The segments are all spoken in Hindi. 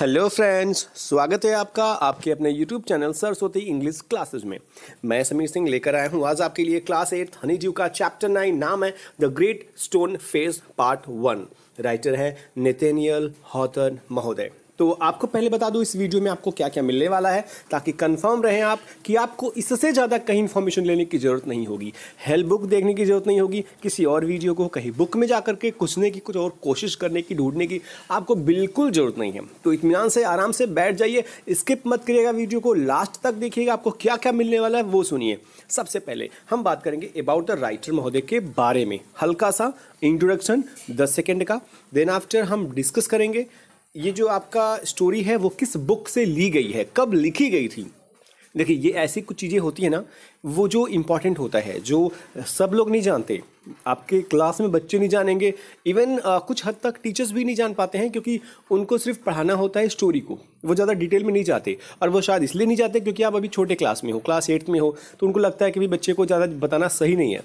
हेलो फ्रेंड्स स्वागत है आपका आपके अपने YouTube channel Saraswati English classes में मैं समीर सिंह लेकर आया हूं आज आपके लिए क्लास एट हनी जीव का चैप्टर नाइन नाम है the great stone face part one writer है नितेनियल हॉथन महोदय तो आपको पहले बता दूँ इस वीडियो में आपको क्या क्या मिलने वाला है ताकि कंफर्म रहें आप कि आपको इससे ज़्यादा कहीं इन्फॉर्मेशन लेने की ज़रूरत नहीं होगी हेल्प बुक देखने की ज़रूरत नहीं होगी किसी और वीडियो को कहीं बुक में जा के कुछने की कुछ और कोशिश करने की ढूंढने की आपको बिल्कुल ज़रूरत नहीं है तो इतमान से आराम से बैठ जाइए स्किप मत करिएगा वीडियो को लास्ट तक देखिएगा आपको क्या क्या मिलने वाला है वो सुनिए सबसे पहले हम बात करेंगे अबाउट द राइटर महोदय के बारे में हल्का सा इंट्रोडक्शन दस सेकेंड का देन आफ्टर हम डिस्कस करेंगे ये जो आपका स्टोरी है वो किस बुक से ली गई है कब लिखी गई थी देखिए ये ऐसी कुछ चीज़ें होती है ना वो जो इम्पॉर्टेंट होता है जो सब लोग नहीं जानते आपके क्लास में बच्चे नहीं जानेंगे इवन आ, कुछ हद तक टीचर्स भी नहीं जान पाते हैं क्योंकि उनको सिर्फ पढ़ाना होता है स्टोरी को वो ज़्यादा डिटेल में नहीं जाते और वो शायद इसलिए नहीं जाते क्योंकि आप अभी छोटे क्लास में हो क्लास एट्थ में हो तो उनको लगता है कि भाई बच्चे को ज़्यादा बताना सही नहीं है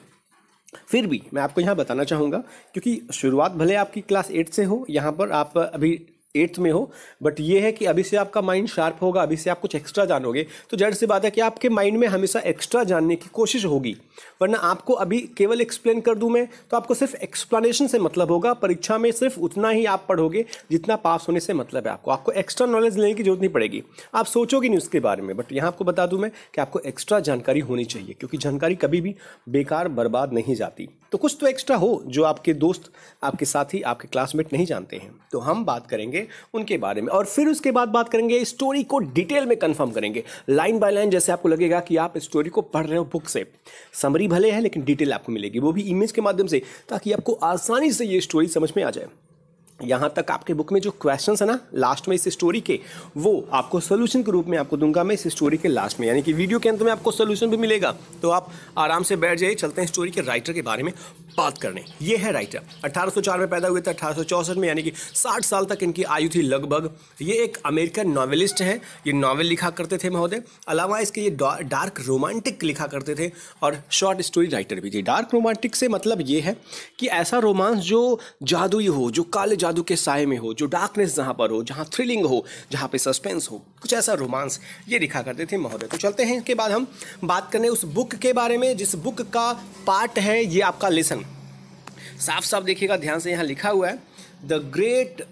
फिर भी मैं आपको यहाँ बताना चाहूँगा क्योंकि शुरुआत भले आपकी क्लास एट से हो यहाँ पर आप अभी एट्थ में हो बट ये है कि अभी से आपका माइंड शार्प होगा अभी से आप कुछ एक्स्ट्रा जानोगे तो जड़ से बात है कि आपके माइंड में हमेशा एक्स्ट्रा जानने की कोशिश होगी वरना आपको अभी केवल एक्सप्लेन कर दूं मैं तो आपको सिर्फ एक्सप्लेनेशन से मतलब होगा परीक्षा में सिर्फ उतना ही आप पढ़ोगे जितना पास होने से मतलब है आपको आपको एक्स्ट्रा नॉलेज लेने की जरूरत नहीं पड़ेगी आप सोचोगे नहीं उसके बारे में बट यहाँ आपको बता दूँ मैं कि आपको एक्स्ट्रा जानकारी होनी चाहिए क्योंकि जानकारी कभी भी बेकार बर्बाद नहीं जाती तो कुछ तो एक्स्ट्रा हो जो आपके दोस्त आपके साथी आपके क्लासमेट नहीं जानते हैं तो हम बात करेंगे करेंगे उनके बारे में और फिर उसके बाद बात करेंगे स्टोरी को डिटेल में कंफर्म करेंगे लाइन बाय लाइन जैसे आपको लगेगा कि आप स्टोरी को पढ़ रहे हो बुक से समरी भले है लेकिन डिटेल आपको मिलेगी वो भी इमेज के माध्यम से ताकि आपको आसानी से ये स्टोरी समझ में आ जाए यहाँ तक आपके बुक में जो क्वेश्चन है ना लास्ट में इस स्टोरी के वो आपको सोल्यूशन के रूप में आपको दूंगा मैं इस स्टोरी के लास्ट में यानी कि वीडियो के अंत में आपको सोल्यूशन भी मिलेगा तो आप आराम से बैठ जाइए चलते हैं स्टोरी के राइटर के बारे में बात करने ये है राइटर 1804 में पैदा हुए थे अठारह में यानी कि 60 साल तक इनकी आयु थी लगभग ये एक अमेरिकन नॉवेलिस्ट हैं ये नॉवल लिखा करते थे महोदय अलावा इसके ये डार्क रोमांटिक लिखा करते थे और शॉर्ट स्टोरी राइटर भी थी डार्क रोमांटिक से मतलब ये है कि ऐसा रोमांस जो जादुई हो जो काले जादू जादू के साय में हो जो डार्कनेस जहाँ पर हो जहाँ थ्रिलिंग हो जहाँ पे सस्पेंस हो कुछ ऐसा रोमांस ये दिखा करते थे महोदय तो चलते हैं इसके बाद हम बात करने उस बुक के बारे में जिस बुक का पार्ट है ये आपका लेसन साफ साफ देखिएगा ध्यान से यहाँ लिखा हुआ है the great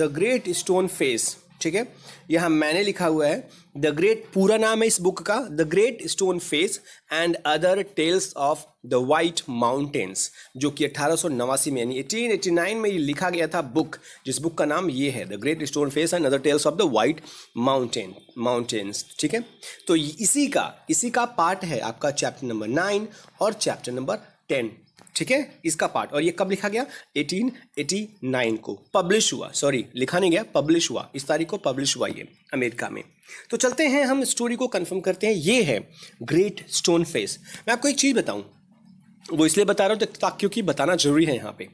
the great stone face ठीक है यहाँ मैंने लिखा हुआ है द ग्रेट पूरा नाम है इस बुक का the great stone face and other tales of the white mountains जो कि अठारह में यानी एटीन एटी नाइन में ये लिखा गया था बुक जिस बुक का नाम ये है the great stone face and other tales of the white mountain mountains ठीक है तो इसी का इसी का पार्ट है आपका चैप्टर नंबर नाइन और चैप्टर नंबर टेन ठीक है इसका पार्ट और ये कब लिखा गया 1889 को पब्लिश हुआ सॉरी लिखा नहीं गया पब्लिश हुआ इस तारीख को पब्लिश हुआ ये अमेरिका में तो चलते हैं हम स्टोरी को कंफर्म करते हैं ये है ग्रेट स्टोन फेस मैं आपको एक चीज़ बताऊं वो इसलिए बता रहा हूँ ताकि क्योंकि बताना जरूरी है यहाँ पे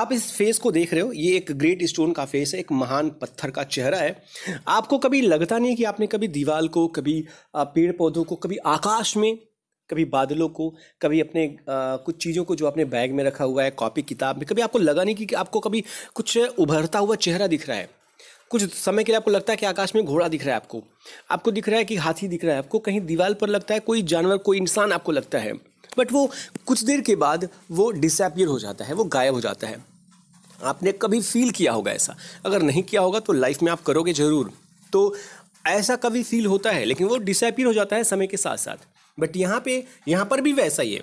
आप इस फेस को देख रहे हो ये एक ग्रेट स्टोन का फेस है एक महान पत्थर का चेहरा है आपको कभी लगता नहीं कि आपने कभी दीवार को कभी पेड़ पौधों को कभी आकाश में कभी बादलों को कभी अपने आ, कुछ चीज़ों को जो आपने बैग में रखा हुआ है कॉपी किताब में कभी आपको लगा नहीं कि, कि आपको कभी कुछ उभरता हुआ चेहरा दिख रहा है कुछ समय के लिए आपको लगता है कि आकाश में घोड़ा दिख रहा है आपको आपको दिख रहा है कि हाथी दिख रहा है आपको कहीं दीवार पर लगता है कोई जानवर कोई इंसान आपको लगता है बट वो कुछ देर के बाद वो डिसपियर हो जाता है वो गायब हो जाता है आपने कभी फील किया होगा ऐसा अगर नहीं किया होगा तो लाइफ में आप करोगे ज़रूर तो ऐसा कभी फील होता है लेकिन वो डिसपियर हो जाता है समय के साथ साथ बट यहाँ पे यहाँ पर भी वैसा ही है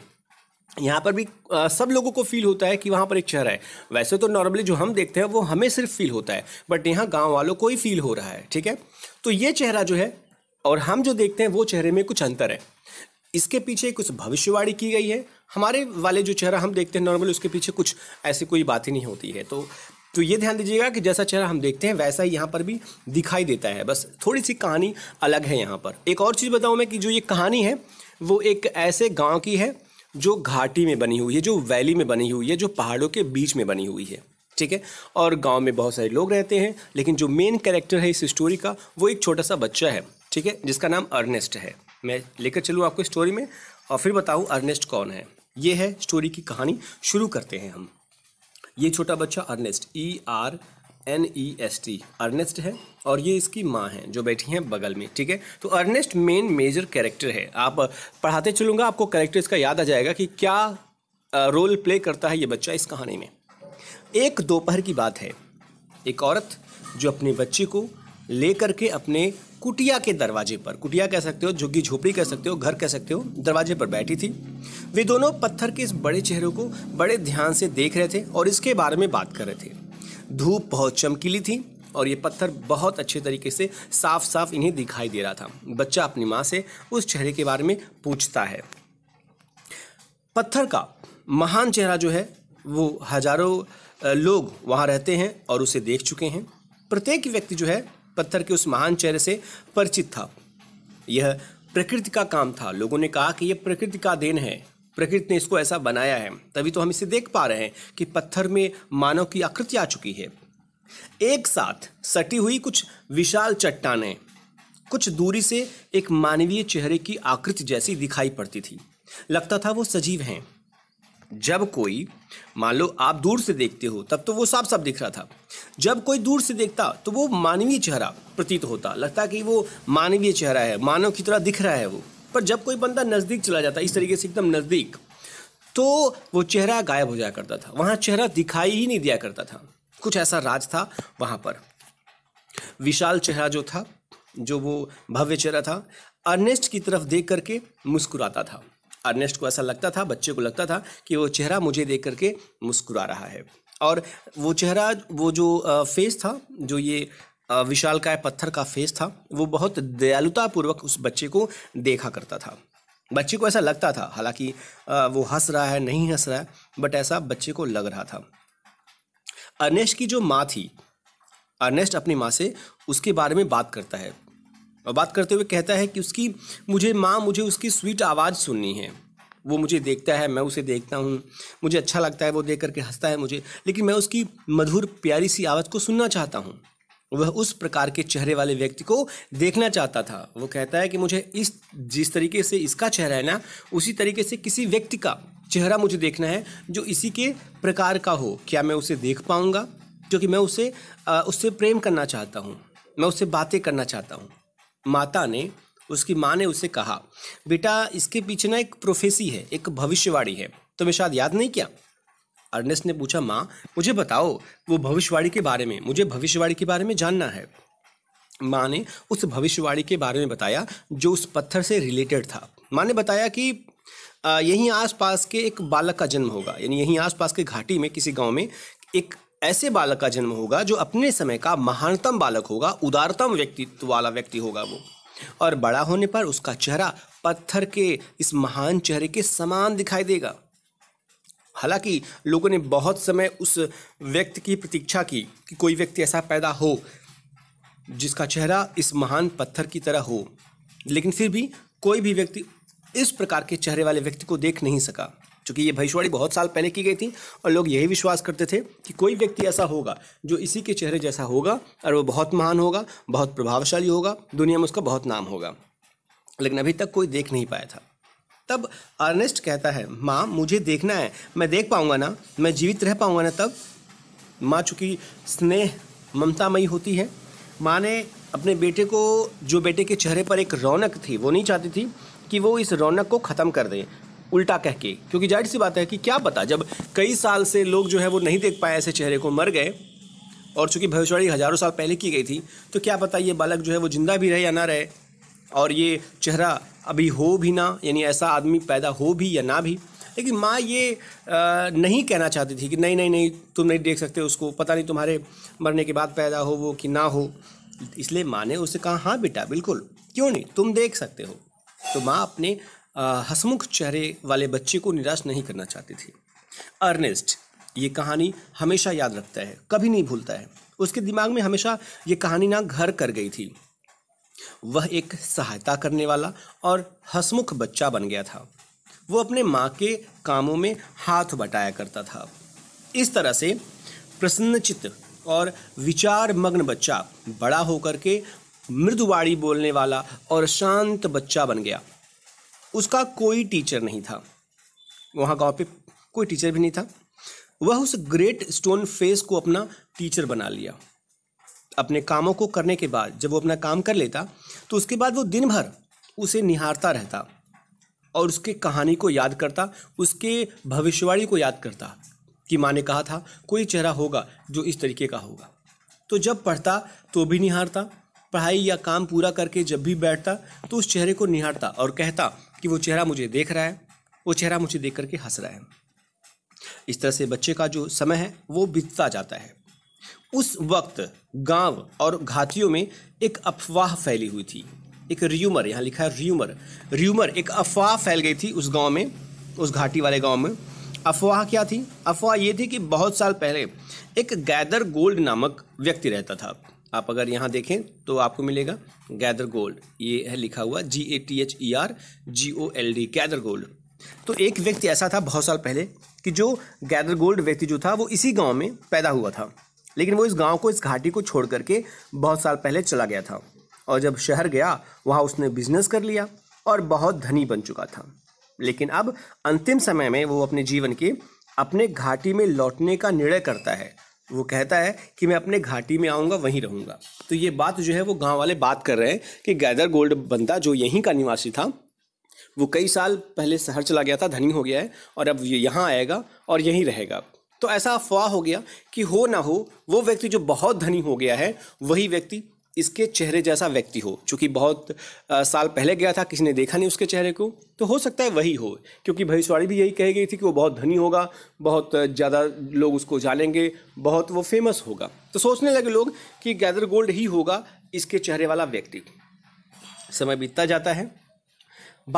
यहाँ पर भी आ, सब लोगों को फील होता है कि वहाँ पर एक चेहरा है वैसे तो नॉर्मली जो हम देखते हैं वो हमें सिर्फ फील होता है बट यहाँ गांव वालों को ही फील हो रहा है ठीक है तो ये चेहरा जो है और हम जो देखते हैं वो चेहरे में कुछ अंतर है इसके पीछे कुछ भविष्यवाणी की गई है हमारे वाले जो चेहरा हम देखते हैं नॉर्मली उसके पीछे कुछ ऐसी कोई बात ही नहीं होती है तो तो ये ध्यान दीजिएगा कि जैसा चेहरा हम देखते हैं वैसा ही यहाँ पर भी दिखाई देता है बस थोड़ी सी कहानी अलग है यहाँ पर एक और चीज़ बताऊँ मैं कि जो ये कहानी है वो एक ऐसे गांव की है जो घाटी में बनी हुई है जो वैली में बनी हुई है जो पहाड़ों के बीच में बनी हुई है ठीक है और गांव में बहुत सारे लोग रहते हैं लेकिन जो मेन कैरेक्टर है इस स्टोरी का वो एक छोटा सा बच्चा है ठीक है जिसका नाम अर्नेस्ट है मैं लेकर चलूँ आपको स्टोरी में और फिर बताऊँ अर्नेस्ट कौन है ये है स्टोरी की कहानी शुरू करते हैं हम ये छोटा बच्चा Ernest E R N E S T Ernest है और ये इसकी माँ है जो बैठी हैं बगल में ठीक है तो अर्नेस्ट मेन मेजर कैरेक्टर है आप पढ़ाते चलूँगा आपको कैरेक्टर इसका याद आ जाएगा कि क्या रोल प्ले करता है ये बच्चा इस कहानी में एक दोपहर की बात है एक औरत जो अपने बच्चे को लेकर के अपने कुटिया के दरवाजे पर कुटिया कह सकते हो झुग्गी झोपड़ी कह सकते हो घर कह सकते हो दरवाजे पर बैठी थी वे दोनों पत्थर के इस बड़े चेहरे को बड़े ध्यान से देख रहे थे और इसके बारे में बात कर रहे थे धूप बहुत चमकीली थी और ये पत्थर बहुत अच्छे तरीके से साफ साफ इन्हें दिखाई दे रहा था बच्चा अपनी माँ से उस चेहरे के बारे में पूछता है पत्थर का महान चेहरा जो है वो हजारों लोग वहाँ रहते हैं और उसे देख चुके हैं प्रत्येक व्यक्ति जो है पत्थर के उस महान चेहरे से परिचित था यह प्रकृति का काम था लोगों ने कहा कि यह प्रकृति का देन है प्रकृति ने इसको ऐसा बनाया है तभी तो हम इसे देख पा रहे हैं कि पत्थर में मानव की आकृति आ चुकी है एक साथ सटी हुई कुछ विशाल चट्टाने कुछ दूरी से एक मानवीय चेहरे की आकृति जैसी दिखाई पड़ती थी लगता था वो सजीव हैं जब कोई मान लो आप दूर से देखते हो तब तो वो साफ साफ दिख रहा था जब कोई दूर से देखता तो वो मानवीय चेहरा प्रतीत होता लगता कि वो मानवीय चेहरा है मानव की तरह दिख रहा है वो पर जब कोई बंदा नज़दीक चला जाता इस तरीके से एकदम नज़दीक तो वो चेहरा गायब हो जाया करता था वहाँ चेहरा दिखाई ही नहीं दिया करता था कुछ ऐसा राज था वहाँ पर विशाल चेहरा जो था जो वो भव्य चेहरा था अर्नेस्ट की तरफ देख करके मुस्कुराता था अर्नेस्ट को ऐसा लगता था बच्चे को लगता था कि वो चेहरा मुझे देख करके मुस्कुरा रहा है और वो चेहरा वो जो फेस था जो ये विशाल का पत्थर का फेस था वो बहुत दयालुतापूर्वक उस बच्चे को देखा करता था बच्चे को ऐसा लगता था हालांकि वो हंस रहा है नहीं हंस रहा है बट ऐसा बच्चे को लग रहा था अर्नेस्ट की जो माँ थी अर्नेस्ट अपनी माँ से उसके बारे में बात करता है और बात करते हुए कहता है कि उसकी मुझे माँ मुझे उसकी स्वीट आवाज़ सुननी है वो मुझे देखता है मैं उसे देखता हूँ मुझे अच्छा लगता है वो देख करके हंसता है मुझे लेकिन मैं उसकी मधुर प्यारी सी आवाज़ को सुनना चाहता हूँ वह उस प्रकार के चेहरे वाले व्यक्ति को देखना चाहता था वो कहता है कि मुझे इस जिस तरीके से इसका चेहरा है ना उसी तरीके से किसी व्यक्ति का चेहरा मुझे देखना है जो इसी के प्रकार का हो क्या मैं उसे देख पाऊँगा क्योंकि मैं उसे आ, उससे प्रेम करना चाहता हूँ मैं उससे बातें करना चाहता हूँ माता ने उसकी माँ ने उसे कहा बेटा इसके पीछे ना एक प्रोफेसी है एक भविष्यवाणी है तुम्हें शायद याद नहीं किया अर्नेस ने पूछा माँ मुझे बताओ वो भविष्यवाणी के बारे में मुझे भविष्यवाणी के बारे में जानना है माँ ने उस भविष्यवाणी के बारे में बताया जो उस पत्थर से रिलेटेड था माँ ने बताया कि यहीं आसपास के एक बालक का जन्म होगा यानी यहीं आसपास के घाटी में किसी गांव में एक ऐसे बालक का जन्म होगा जो अपने समय का महानतम बालक होगा उदारतम व्यक्तित्व वाला व्यक्ति होगा वो और बड़ा होने पर उसका चेहरा पत्थर के इस महान चेहरे के समान दिखाई देगा हालांकि लोगों ने बहुत समय उस व्यक्ति की प्रतीक्षा की कि कोई व्यक्ति ऐसा पैदा हो जिसका चेहरा इस महान पत्थर की तरह हो लेकिन फिर भी कोई भी व्यक्ति इस प्रकार के चेहरे वाले व्यक्ति को देख नहीं सका चूँकि ये भविष्यवाणी बहुत साल पहले की गई थी और लोग यही विश्वास करते थे कि कोई व्यक्ति ऐसा होगा जो इसी के चेहरे जैसा होगा और वो बहुत महान होगा बहुत प्रभावशाली होगा दुनिया में उसका बहुत नाम होगा लेकिन अभी तक कोई देख नहीं पाया था तब अर्नेस्ट कहता है माँ मुझे देखना है मैं देख पाऊँगा ना मैं जीवित रह पाऊँगा ना तब माँ चूँकि स्नेह ममतामयी होती है माँ ने अपने बेटे को जो बेटे के चेहरे पर एक रौनक थी वो नहीं चाहती थी कि वो इस रौनक को ख़त्म कर दें उल्टा कह के क्योंकि जाहिर सी बात है कि क्या पता जब कई साल से लोग जो है वो नहीं देख पाए ऐसे चेहरे को मर गए और चूंकि भविष्यवाणी हज़ारों साल पहले की गई थी तो क्या पता ये बालक जो है वो ज़िंदा भी रहे या ना रहे और ये चेहरा अभी हो भी ना यानी ऐसा आदमी पैदा हो भी या ना भी लेकिन माँ ये आ, नहीं कहना चाहती थी कि नहीं नहीं नहीं तुम नहीं देख सकते उसको पता नहीं तुम्हारे मरने के बाद पैदा हो वो कि ना हो इसलिए माँ ने उससे कहा हाँ बेटा बिल्कुल क्यों नहीं तुम देख सकते हो तो माँ अपने हसमुख चेहरे वाले बच्चे को निराश नहीं करना चाहती थी अर्नेस्ट ये कहानी हमेशा याद रखता है कभी नहीं भूलता है उसके दिमाग में हमेशा ये कहानी ना घर कर गई थी वह एक सहायता करने वाला और हसमुख बच्चा बन गया था वो अपने माँ के कामों में हाथ बटाया करता था इस तरह से प्रसन्नचित और विचार मग्न बच्चा बड़ा होकर के मृदुवाड़ी बोलने वाला और शांत बच्चा बन गया उसका कोई टीचर नहीं था वहाँ गांव पे कोई टीचर भी नहीं था वह उस ग्रेट स्टोन फेस को अपना टीचर बना लिया अपने कामों को करने के बाद जब वो अपना काम कर लेता तो उसके बाद वो दिन भर उसे निहारता रहता और उसके कहानी को याद करता उसके भविष्यवाणी को याद करता कि माँ ने कहा था कोई चेहरा होगा जो इस तरीके का होगा तो जब पढ़ता तो भी निहारता पढ़ाई या काम पूरा करके जब भी बैठता तो उस चेहरे को निहारता और कहता कि वो चेहरा मुझे देख रहा है वो चेहरा मुझे देख करके हंस रहा है इस तरह से बच्चे का जो समय है वो बीतता जाता है उस वक्त गांव और घाटियों में एक अफवाह फैली हुई थी एक र्यूमर यहाँ लिखा है र्यूमर र्यूमर एक अफवाह फैल गई थी उस गांव में उस घाटी वाले गांव में अफवाह क्या थी अफवाह ये थी कि बहुत साल पहले एक गैदर गोल्ड नामक व्यक्ति रहता था आप अगर यहाँ देखें तो आपको मिलेगा गैदर गोल्ड ये है लिखा हुआ G A T H E R G O L D gather gold तो एक व्यक्ति ऐसा था बहुत साल पहले कि जो गैदर गोल्ड व्यक्ति जो था वो इसी गांव में पैदा हुआ था लेकिन वो इस गांव को इस घाटी को छोड़ करके बहुत साल पहले चला गया था और जब शहर गया वहाँ उसने बिजनेस कर लिया और बहुत धनी बन चुका था लेकिन अब अंतिम समय में वो अपने जीवन के अपने घाटी में लौटने का निर्णय करता है वो कहता है कि मैं अपने घाटी में आऊँगा वहीं रहूँगा तो ये बात जो है वो गांव वाले बात कर रहे हैं कि गैदर गोल्ड बंदा जो यहीं का निवासी था वो कई साल पहले शहर चला गया था धनी हो गया है और अब ये यहाँ आएगा और यहीं रहेगा तो ऐसा अफवाह हो गया कि हो ना हो वो व्यक्ति जो बहुत धनी हो गया है वही व्यक्ति इसके चेहरे जैसा व्यक्ति हो चूँकि बहुत आ, साल पहले गया था किसी ने देखा नहीं उसके चेहरे को तो हो सकता है वही हो क्योंकि भविष्यवाणी भी यही कही गई थी कि वो बहुत धनी होगा बहुत ज़्यादा लोग उसको जानेंगे बहुत वो फेमस होगा तो सोचने लगे लोग कि गैदर गोल्ड ही होगा इसके चेहरे वाला व्यक्ति समय बीतता जाता है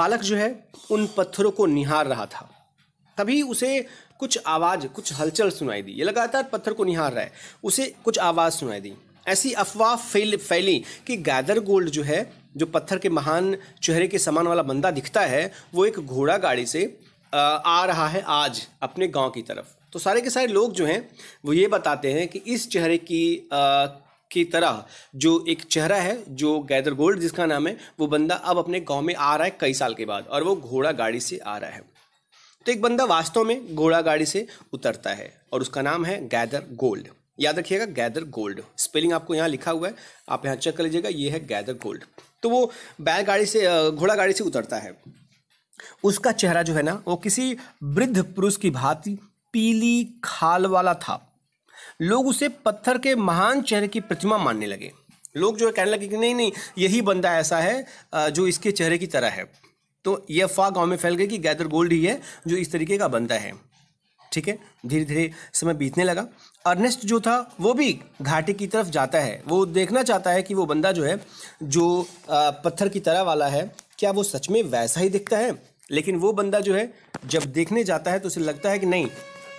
बालक जो है उन पत्थरों को निहार रहा था तभी उसे कुछ आवाज़ कुछ हलचल सुनाई दी ये लगातार पत्थर को निहार रहा है उसे कुछ आवाज़ सुनाई दी ऐसी अफवाह फैल फैली कि गैदर गोल्ड जो है जो पत्थर के महान चेहरे के समान वाला बंदा दिखता है वो एक घोड़ा गाड़ी से आ रहा है आज अपने गांव की तरफ तो सारे के सारे लोग जो हैं वो ये बताते हैं कि इस चेहरे की आ, की तरह जो एक चेहरा है जो गैदर गोल्ड जिसका नाम है वो बंदा अब अपने गांव में आ रहा है कई साल के बाद और वो घोड़ा गाड़ी से आ रहा है तो एक बंदा वास्तव में घोड़ा गाड़ी से उतरता है और उसका नाम है गैदर गोल्ड याद रखिएगा गैदर गोल्ड स्पेलिंग आपको यहाँ लिखा हुआ है आप यहाँ चेक कर लीजिएगा ये है गैदर गोल्ड तो वो बैल गाड़ी से घोड़ा गाड़ी से उतरता है उसका चेहरा जो है ना वो किसी वृद्ध पुरुष की भांति पीली खाल वाला था लोग उसे पत्थर के महान चेहरे की प्रतिमा मानने लगे लोग जो है कहने लगे कि नहीं नहीं यही बंदा ऐसा है जो इसके चेहरे की तरह है तो ये अफवाह गाँव में फैल गई कि गैदर गोल्ड ही है जो इस तरीके का बनता है ठीक है धीरे धीरे समय बीतने लगा अर्नेस्ट जो था वो भी घाटी की तरफ जाता है वो देखना चाहता है कि वो बंदा जो है जो पत्थर की तरह वाला है क्या वो सच में वैसा ही दिखता है लेकिन वो बंदा जो है जब देखने जाता है तो उसे लगता है कि नहीं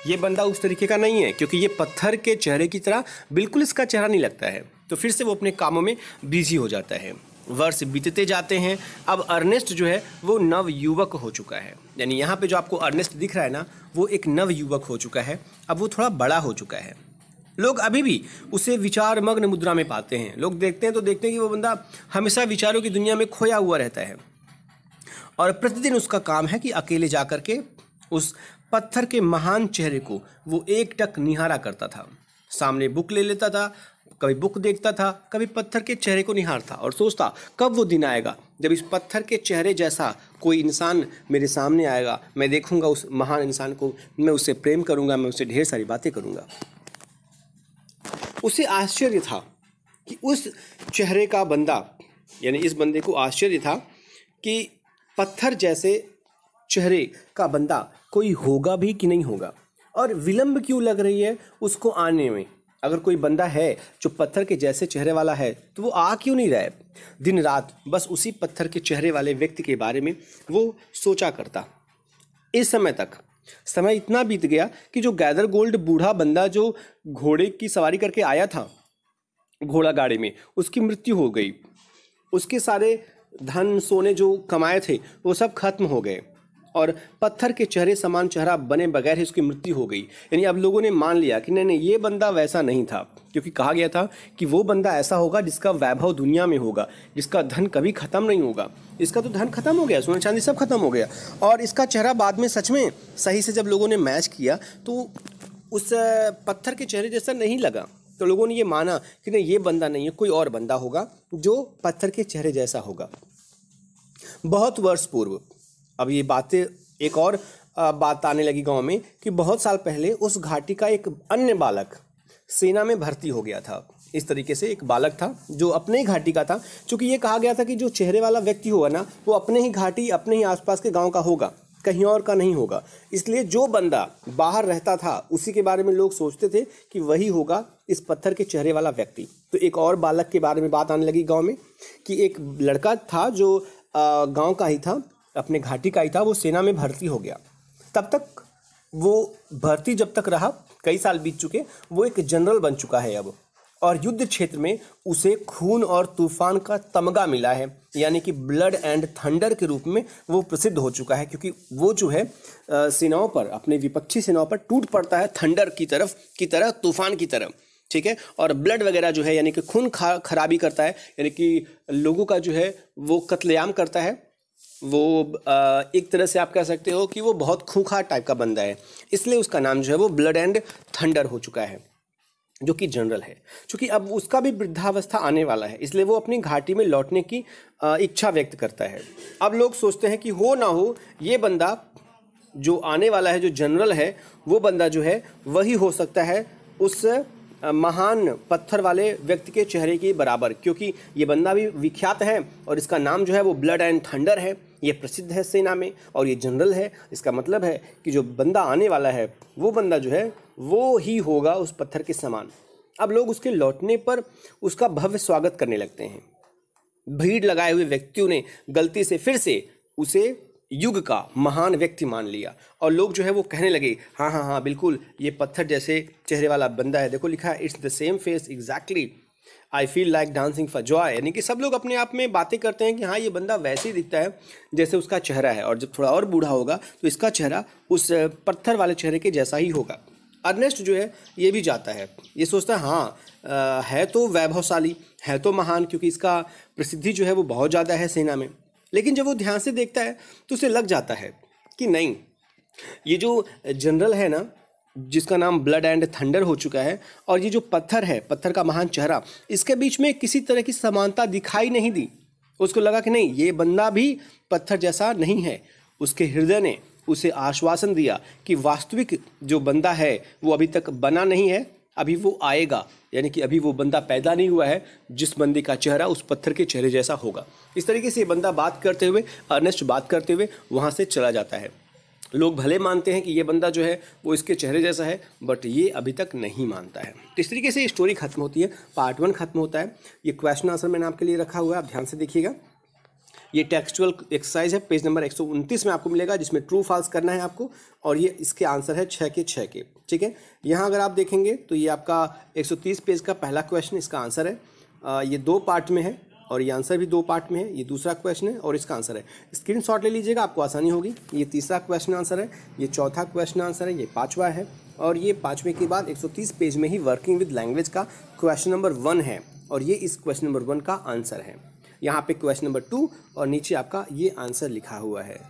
ये बंदा उस तरीके का नहीं है क्योंकि ये पत्थर के चेहरे की तरह बिल्कुल इसका चेहरा नहीं लगता है तो फिर से वो अपने कामों में बिजी हो जाता है वर्ष बीतते जाते हैं अब अर्नेस्ट जो है वो नव युवक हो चुका है यानी यहाँ पे जो आपको अर्नेस्ट दिख रहा है ना वो एक नव युवक हो चुका है अब वो थोड़ा बड़ा हो चुका है लोग अभी भी उसे विचार मग्न मुद्रा में पाते हैं लोग देखते हैं तो देखते हैं कि वो बंदा हमेशा विचारों की दुनिया में खोया हुआ रहता है और प्रतिदिन उसका काम है कि अकेले जा कर के उस पत्थर के महान चेहरे को वो एक टक निहारा करता था सामने बुक ले लेता था कभी बुक देखता था कभी पत्थर के चेहरे को निहारता और सोचता कब वो दिन आएगा जब इस पत्थर के चेहरे जैसा कोई इंसान मेरे सामने आएगा मैं देखूंगा उस महान इंसान को मैं उससे प्रेम करूंगा मैं उससे ढेर सारी बातें करूंगा उसे आश्चर्य था कि उस चेहरे का बंदा यानी इस बंदे को आश्चर्य था कि पत्थर जैसे चेहरे का बंदा कोई होगा भी कि नहीं होगा और विलंब क्यों लग रही है उसको आने में अगर कोई बंदा है जो पत्थर के जैसे चेहरे वाला है तो वो आ क्यों नहीं रहा है दिन रात बस उसी पत्थर के चेहरे वाले व्यक्ति के बारे में वो सोचा करता इस समय तक समय इतना बीत गया कि जो गैदर गोल्ड बूढ़ा बंदा जो घोड़े की सवारी करके आया था घोड़ा गाड़ी में उसकी मृत्यु हो गई उसके सारे धन सोने जो कमाए थे वो सब खत्म हो गए और पत्थर के चेहरे समान चेहरा बने बगैर ही उसकी मृत्यु हो गई यानी अब लोगों ने मान लिया कि नहीं नहीं ये बंदा वैसा नहीं था क्योंकि कहा गया था कि वो बंदा ऐसा होगा जिसका वैभव दुनिया में होगा जिसका धन कभी खत्म नहीं होगा इसका तो धन खत्म हो गया सोना चांदी सब खत्म हो गया और इसका चेहरा बाद में सच में सही से जब लोगों ने मैच किया तो उस पत्थर के चेहरे जैसा नहीं लगा तो लोगों ने ये माना कि नहीं ये बंदा नहीं है कोई और बंदा होगा जो पत्थर के चेहरे जैसा होगा बहुत वर्ष पूर्व अब ये बातें एक और बात आने लगी गांव में कि बहुत साल पहले उस घाटी का एक अन्य बालक सेना में भर्ती हो गया था इस तरीके से एक बालक था जो अपने ही घाटी का था चूँकि ये कहा गया था कि जो चेहरे वाला व्यक्ति होगा ना वो अपने ही घाटी अपने ही आसपास के गांव का होगा कहीं और का नहीं होगा इसलिए जो बंदा बाहर रहता था उसी के बारे में लोग सोचते थे कि वही होगा इस पत्थर के चेहरे वाला व्यक्ति तो एक और बालक के बारे में बात आने लगी गांव में कि एक लड़का था जो गांव का ही था अपने घाटी का ही था वो सेना में भर्ती हो गया तब तक वो भर्ती जब तक रहा कई साल बीत चुके वो एक जनरल बन चुका है अब और युद्ध क्षेत्र में उसे खून और तूफान का तमगा मिला है यानी कि ब्लड एंड थंडर के रूप में वो प्रसिद्ध हो चुका है क्योंकि वो जो है सेनाओं पर अपने विपक्षी सेनाओं पर टूट पड़ता है थंडर की तरफ की तरह तूफान की तरफ ठीक है और ब्लड वगैरह जो है यानी कि खून खा खराबी करता है यानी कि लोगों का जो है वो कत्लेआम करता है वो एक तरह से आप कह सकते हो कि वो बहुत खूंखार टाइप का बंदा है इसलिए उसका नाम जो है वो ब्लड एंड थंडर हो चुका है जो कि जनरल है क्योंकि अब उसका भी वृद्धावस्था आने वाला है इसलिए वो अपनी घाटी में लौटने की इच्छा व्यक्त करता है अब लोग सोचते हैं कि हो ना हो ये बंदा जो आने वाला है जो जनरल है वो बंदा जो है वही हो सकता है उस महान पत्थर वाले व्यक्ति के चेहरे के बराबर क्योंकि ये बंदा भी विख्यात है और इसका नाम जो है वो ब्लड एंड थंडर है ये प्रसिद्ध है सेना में और ये जनरल है इसका मतलब है कि जो बंदा आने वाला है वो बंदा जो है वो ही होगा उस पत्थर के समान अब लोग उसके लौटने पर उसका भव्य स्वागत करने लगते हैं भीड़ लगाए हुए व्यक्तियों ने गलती से फिर से उसे युग का महान व्यक्ति मान लिया और लोग जो है वो कहने लगे हाँ हाँ हाँ बिल्कुल ये पत्थर जैसे चेहरे वाला बंदा है देखो लिखा है it's the same face exactly I feel like dancing for joy यानी कि सब लोग अपने आप में बातें करते हैं कि हाँ ये बंदा वैसे ही दिखता है जैसे उसका चेहरा है और जब थोड़ा और बूढ़ा होगा तो इसका चेहरा उस पत्थर वाले चेहरे के जैसा ही होगा अर्नेस्ट जो है ये भी जाता है ये सोचता है हाँ आ, है तो वैभवशाली है तो महान क्योंकि इसका प्रसिद्धि जो है वो बहुत ज़्यादा है सेना में लेकिन जब वो ध्यान से देखता है तो उसे लग जाता है कि नहीं ये जो जनरल है ना जिसका नाम ब्लड एंड थंडर हो चुका है और ये जो पत्थर है पत्थर का महान चेहरा इसके बीच में किसी तरह की समानता दिखाई नहीं दी उसको लगा कि नहीं ये बंदा भी पत्थर जैसा नहीं है उसके हृदय ने उसे आश्वासन दिया कि वास्तविक जो बंदा है वो अभी तक बना नहीं है अभी वो आएगा यानी कि अभी वो बंदा पैदा नहीं हुआ है जिस बंदे का चेहरा उस पत्थर के चेहरे जैसा होगा इस तरीके से बंदा बात करते हुए अर्नेस्ट बात करते हुए वहाँ से चला जाता है लोग भले मानते हैं कि ये बंदा जो है वो इसके चेहरे जैसा है बट ये अभी तक नहीं मानता है तो इस तरीके से ये स्टोरी खत्म होती है पार्ट वन खत्म होता है ये क्वेश्चन आंसर मैंने आपके लिए रखा हुआ है आप ध्यान से देखिएगा ये टेक्सचुअल एक्सरसाइज है पेज नंबर एक में आपको मिलेगा जिसमें ट्रू फॉल्स करना है आपको और ये इसके आंसर है छः के छः के ठीक है यहाँ अगर आप देखेंगे तो ये आपका 130 पेज का पहला क्वेश्चन इसका आंसर है आ, ये दो पार्ट में है और ये आंसर भी दो पार्ट में है ये दूसरा क्वेश्चन है और इसका आंसर है स्क्रीन शॉट ले लीजिएगा आपको आसानी होगी ये तीसरा क्वेश्चन आंसर है ये चौथा क्वेश्चन आंसर है ये पाँचवा है और ये पाँचवें के बाद 130 पेज में ही वर्किंग विद लैंग्वेज का क्वेश्चन नंबर वन है और ये इस क्वेश्चन नंबर वन का आंसर है यहाँ पे क्वेश्चन नंबर टू और नीचे आपका ये आंसर लिखा हुआ है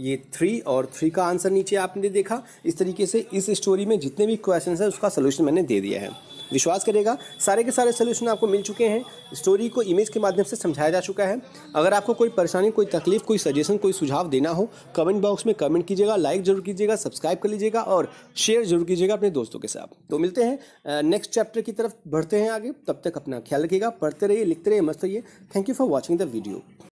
ये थ्री और थ्री का आंसर नीचे आपने देखा इस तरीके से इस स्टोरी में जितने भी क्वेश्चन है उसका सोल्यूशन मैंने दे दिया है विश्वास करेगा सारे के सारे सोल्यूशन आपको मिल चुके हैं स्टोरी को इमेज के माध्यम से समझाया जा चुका है अगर आपको कोई परेशानी कोई तकलीफ कोई सजेशन कोई सुझाव देना हो कमेंट बॉक्स में कमेंट कीजिएगा लाइक जरूर कीजिएगा सब्सक्राइब कर लीजिएगा और शेयर जरूर कीजिएगा अपने दोस्तों के साथ तो मिलते हैं नेक्स्ट चैप्टर की तरफ बढ़ते हैं आगे तब तक अपना ख्याल रखिएगा पढ़ते रहिए लिखते रहिए मस्त रहिए thank you for watching the video